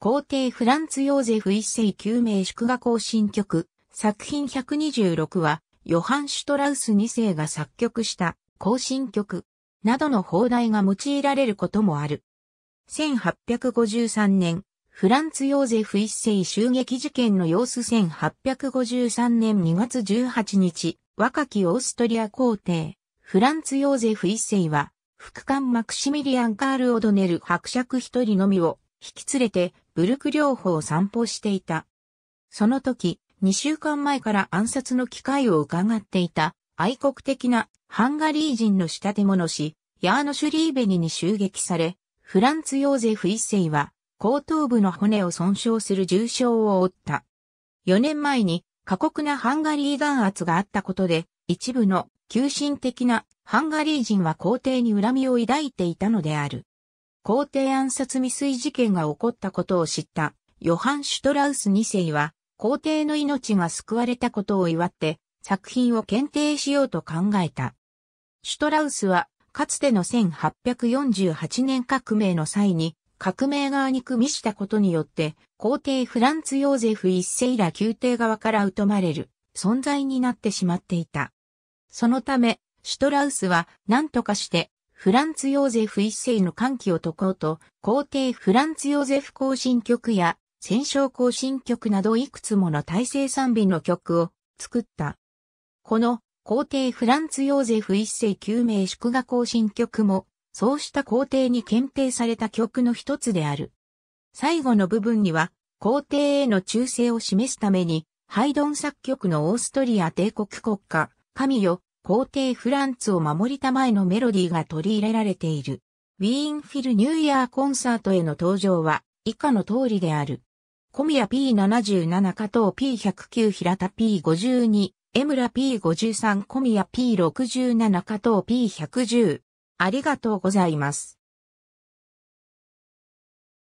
皇帝フランツ・ヨーゼフ一世救命祝賀行進曲、作品126は、ヨハン・シュトラウス二世が作曲した行進曲、などの放題が用いられることもある。1853年、フランツ・ヨーゼフ一世襲撃事件の様子1853年2月18日、若きオーストリア皇帝、フランツ・ヨーゼフ一世は、副官マクシミリアン・カール・オドネル伯爵一人のみを引き連れてブルク両方を散歩していた。その時、2週間前から暗殺の機会を伺っていた愛国的なハンガリー人の立て物し、ヤーノシュリーベニに襲撃され、フランツ・ヨーゼフ一世は後頭部の骨を損傷する重傷を負った。4年前に過酷なハンガリー弾圧があったことで、一部の急進的なハンガリー人は皇帝に恨みを抱いていたのである。皇帝暗殺未遂事件が起こったことを知ったヨハン・シュトラウス2世は皇帝の命が救われたことを祝って作品を検定しようと考えた。シュトラウスはかつての1848年革命の際に革命側に組みしたことによって皇帝フランツ・ヨーゼフ一世ら宮廷側から疎まれる存在になってしまっていた。そのため、シュトラウスは何とかしてフランツ・ヨーゼフ一世の歓喜を解こうと、皇帝フランツ・ヨーゼフ行進曲や戦勝行進曲などいくつもの大政賛美の曲を作った。この皇帝フランツ・ヨーゼフ一世救命祝賀行進曲も、そうした皇帝に検定された曲の一つである。最後の部分には、皇帝への忠誠を示すために、ハイドン作曲のオーストリア帝国国家、神よ、皇帝フランツを守りたまえのメロディーが取り入れられている。ウィーンフィルニューイヤーコンサートへの登場は以下の通りである。小宮 P77 加藤 P109 平田 P52 ムラ P53 小宮 P67 加藤 P110 ありがとうございます。